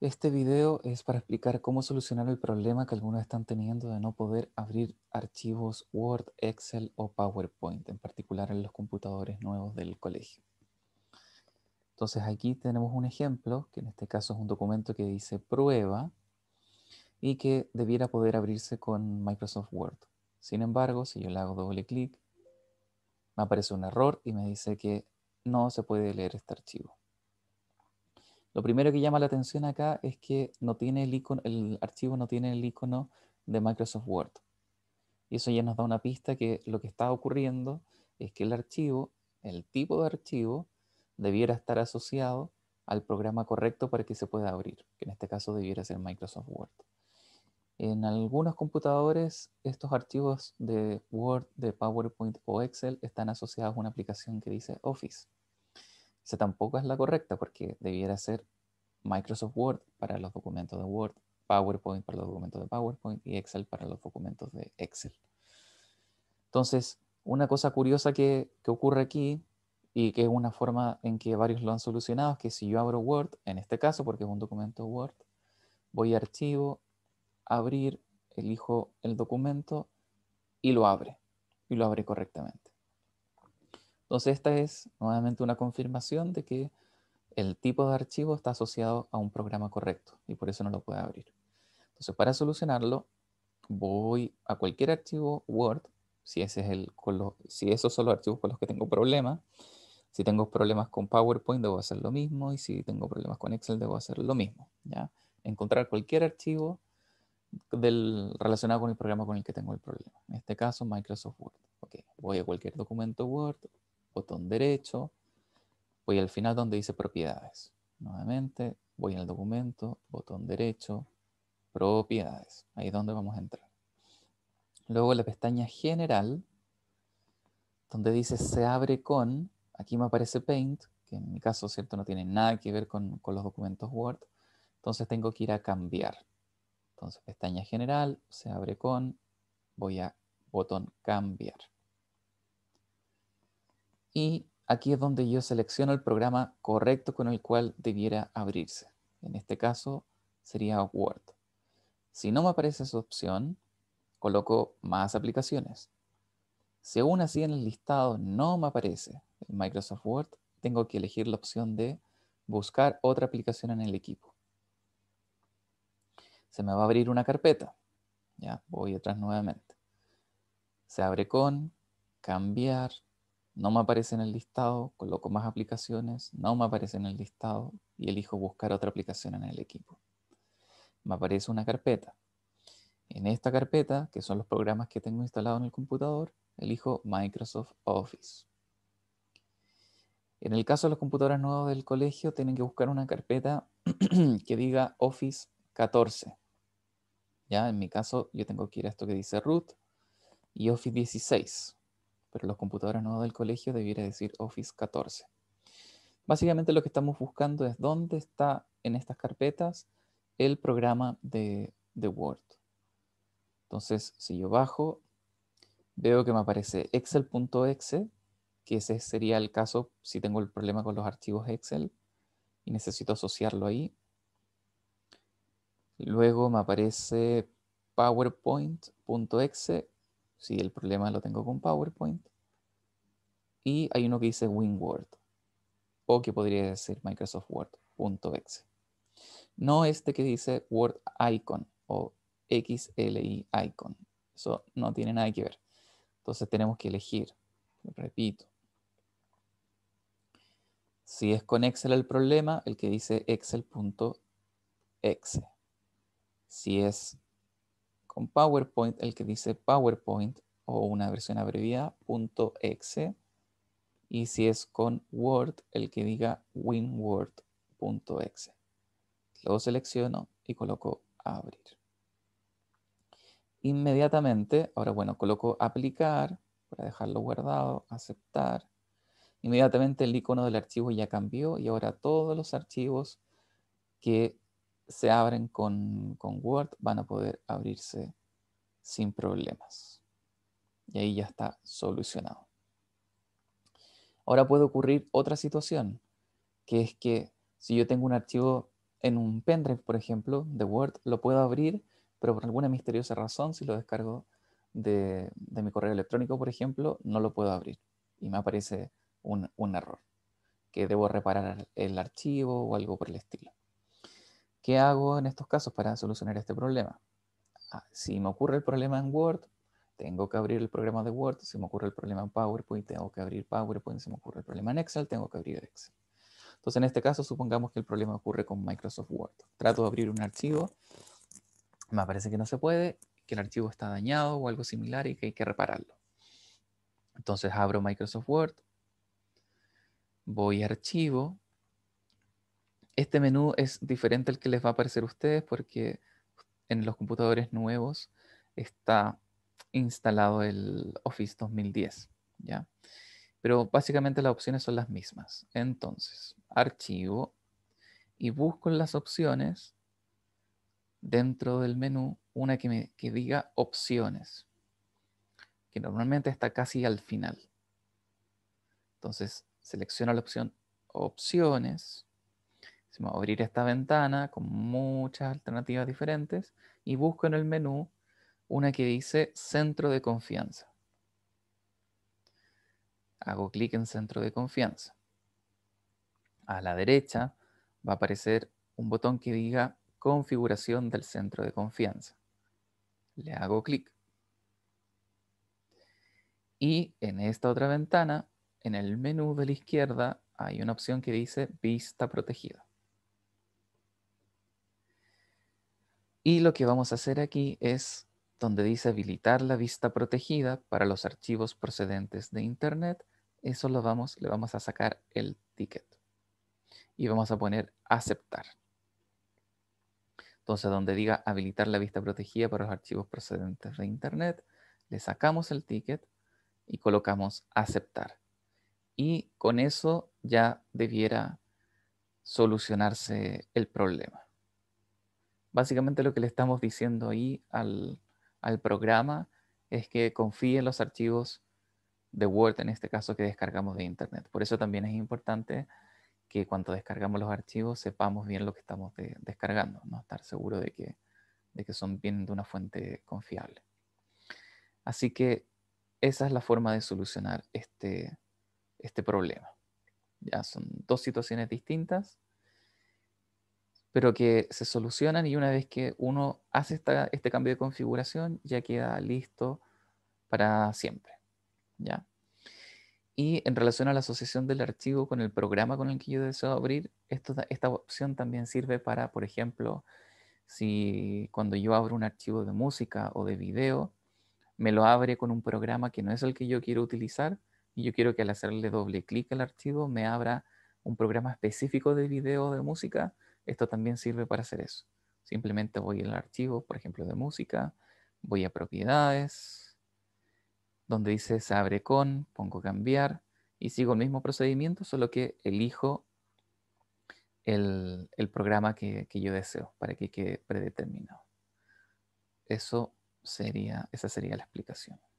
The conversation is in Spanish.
Este video es para explicar cómo solucionar el problema que algunos están teniendo de no poder abrir archivos Word, Excel o PowerPoint, en particular en los computadores nuevos del colegio. Entonces aquí tenemos un ejemplo, que en este caso es un documento que dice prueba y que debiera poder abrirse con Microsoft Word. Sin embargo, si yo le hago doble clic, me aparece un error y me dice que no se puede leer este archivo. Lo primero que llama la atención acá es que no tiene el, el archivo no tiene el icono de Microsoft Word. Y eso ya nos da una pista que lo que está ocurriendo es que el archivo, el tipo de archivo, debiera estar asociado al programa correcto para que se pueda abrir, que en este caso debiera ser Microsoft Word. En algunos computadores, estos archivos de Word, de PowerPoint o Excel están asociados a una aplicación que dice Office tampoco es la correcta porque debiera ser Microsoft Word para los documentos de Word, PowerPoint para los documentos de PowerPoint y Excel para los documentos de Excel. Entonces, una cosa curiosa que, que ocurre aquí y que es una forma en que varios lo han solucionado es que si yo abro Word, en este caso porque es un documento Word, voy a archivo, abrir, elijo el documento y lo abre. Y lo abre correctamente. Entonces, esta es nuevamente una confirmación de que el tipo de archivo está asociado a un programa correcto y por eso no lo puede abrir. Entonces, para solucionarlo, voy a cualquier archivo Word, si, esos son los archivos con los que tengo problemas. Si tengo problemas con PowerPoint, debo hacer lo mismo. Y si tengo problemas con Excel, debo hacer lo mismo. ¿ya? Encontrar cualquier archivo relacionado con el programa con el que tengo el problema. En este caso, Microsoft Word. Okay. Voy a cualquier documento Word, botón derecho, voy al final donde dice propiedades. Nuevamente, voy al documento, botón derecho, propiedades. Ahí es donde vamos a entrar. Luego la pestaña general, donde dice se abre con, aquí me aparece Paint, que en mi caso, cierto, no tiene nada que ver con los documentos Word. Entonces tengo que ir a cambiar. Entonces pestaña general, se abre con, voy a botón cambiar. Y aquí es donde yo selecciono el programa correcto con el cual debiera abrirse. En este caso sería Word. Si no me aparece esa opción, coloco más aplicaciones. Si aún así en el listado no me aparece Microsoft Word, tengo que elegir la opción de buscar otra aplicación en el equipo. Se me va a abrir una carpeta. Ya, voy atrás nuevamente. Se abre con cambiar no me aparece en el listado, coloco más aplicaciones, no me aparece en el listado y elijo buscar otra aplicación en el equipo. Me aparece una carpeta. En esta carpeta, que son los programas que tengo instalados en el computador, elijo Microsoft Office. En el caso de los computadores nuevos del colegio, tienen que buscar una carpeta que diga Office 14. Ya, en mi caso, yo tengo que ir a esto que dice root y Office 16 pero los computadores nuevos del colegio debiera decir Office 14. Básicamente lo que estamos buscando es dónde está en estas carpetas el programa de, de Word. Entonces, si yo bajo, veo que me aparece excel.exe, que ese sería el caso si tengo el problema con los archivos Excel y necesito asociarlo ahí. Luego me aparece powerpoint.exe, si el problema lo tengo con PowerPoint. Y hay uno que dice WinWord, o que podría decir Microsoft Word.exe. No este que dice Word Icon o XLI Icon. Eso no tiene nada que ver. Entonces tenemos que elegir, repito. Si es con Excel el problema, el que dice Excel.exe. Si es PowerPoint, el que dice PowerPoint o una versión abreviada, .exe. Y si es con Word, el que diga winword.exe. Lo selecciono y coloco abrir. Inmediatamente, ahora bueno, coloco aplicar para dejarlo guardado, aceptar. Inmediatamente el icono del archivo ya cambió y ahora todos los archivos que se abren con, Word, van a poder abrirse sin problemas. Y ahí ya está solucionado. Ahora puede ocurrir otra situación, que es que si yo tengo un archivo en un pendrive, por ejemplo, de Word, lo puedo abrir, pero por alguna misteriosa razón, si lo descargo de, mi correo electrónico, por ejemplo, no lo puedo abrir. Y me aparece un error, que debo reparar el archivo o algo por el estilo. ¿Qué hago en estos casos para solucionar este problema? Ah, si me ocurre el problema en Word, tengo que abrir el programa de Word. Si me ocurre el problema en PowerPoint, tengo que abrir PowerPoint. Si me ocurre el problema en Excel, tengo que abrir Excel. Entonces, en este caso, supongamos que el problema ocurre con Microsoft Word. Trato de abrir un archivo, me parece que no se puede, que el archivo está dañado o algo similar y que hay que repararlo. Entonces, abro Microsoft Word, voy a archivo, este menú es diferente al que les va a aparecer a ustedes porque en los computadores nuevos está instalado el Office 2010, ¿ya? Pero básicamente las opciones son las mismas. Entonces, archivo y busco en las opciones dentro del menú una que, que diga opciones, que normalmente está casi al final. Entonces, selecciono la opción opciones a abrir esta ventana con muchas alternativas diferentes y busco en el menú una que dice centro de confianza. Hago clic en centro de confianza. A la derecha va a aparecer un botón que diga configuración del centro de confianza. Le hago clic. Y en esta otra ventana, en el menú de la izquierda, hay una opción que dice vista protegida. Y lo que vamos a hacer aquí es donde dice habilitar la vista protegida para los archivos procedentes de Internet. Eso lo vamos, le vamos a sacar el ticket. Y vamos a poner aceptar. Entonces, donde diga habilitar la vista protegida para los archivos procedentes de Internet, le sacamos el ticket y colocamos aceptar. Y con eso ya debiera solucionarse el problema. Básicamente lo que le estamos diciendo ahí al, programa es que confíe en los archivos de Word, en este caso que descargamos de Internet. Por eso también es importante que cuando descargamos los archivos sepamos bien lo que estamos descargando, ¿no? estar seguro de que, de que son bien de una fuente confiable. Así que esa es la forma de solucionar este, este problema. Ya son dos situaciones distintas pero que se solucionan y una vez que uno hace este cambio de configuración ya queda listo para siempre. ¿ya? Y en relación a la asociación del archivo con el programa con el que yo deseo abrir, esta opción también sirve para, por ejemplo, si cuando yo abro un archivo de música o de video, me lo abre con un programa que no es el que yo quiero utilizar y yo quiero que al hacerle doble clic al archivo me abra un programa específico de video o de música, esto también sirve para hacer eso. Simplemente voy al archivo, por ejemplo, de música, voy a propiedades, donde dice se abre con, pongo cambiar y sigo el mismo procedimiento, solo que elijo el, programa que, que, yo deseo para que quede predeterminado. Eso sería, esa sería la explicación.